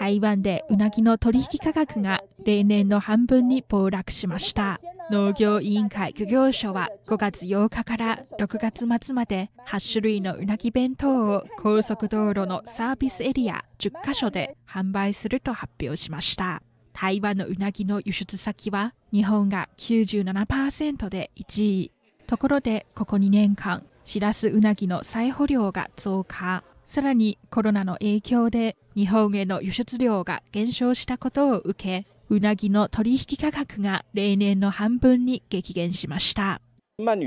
台湾でうなぎの取引価格が例年の半分に暴落しました農業委員会漁業所は5月8日から6月末まで8種類のうなぎ弁当を高速道路のサービスエリア10カ所で販売すると発表しました台湾のうなぎの輸出先は日本が97%で1位ところでここ2年間しらすうなぎの再捕量が増加さらにコロナの影響で日本への輸出量が減少したことを受け、うなぎの取引価格が例年の半分に激減しました。うなぎ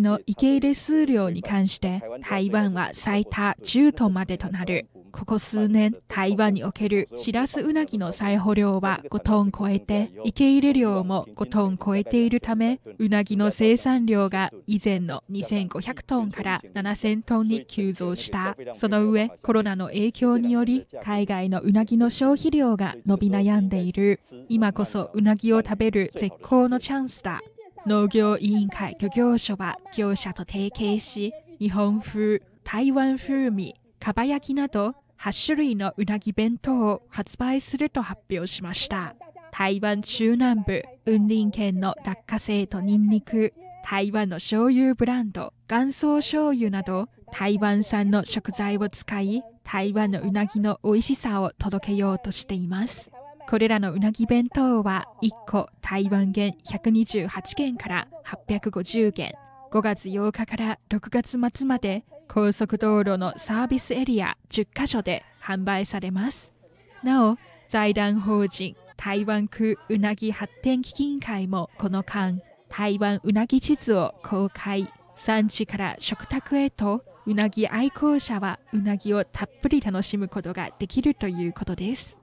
の受け入れ数量に関して台湾は最多10トンまでとなるここ数年、台湾におけるシラスウナギの再捕量は5トン超えて、池入れ量も5トン超えているため、ウナギの生産量が以前の2500トンから7000トンに急増した。その上、コロナの影響により、海外のウナギの消費量が伸び悩んでいる。今こそウナギを食べる絶好のチャンスだ。農業委員会漁業所は業者と提携し、日本風、台湾風味、かば焼きなど8種類のうなぎ弁当を発売すると発表しました台湾中南部雲林県の落花生とニンニク台湾の醤油ブランド元祖醤油など台湾産の食材を使い台湾のうなぎの美味しさを届けようとしていますこれらのうなぎ弁当は1個台湾元128元から850元5月8日から6月末まで高速道路のサービスエリア10カ所で販売されますなお財団法人台湾区うなぎ発展基金会もこの間台湾うなぎ地図を公開産地から食卓へとうなぎ愛好者はうなぎをたっぷり楽しむことができるということです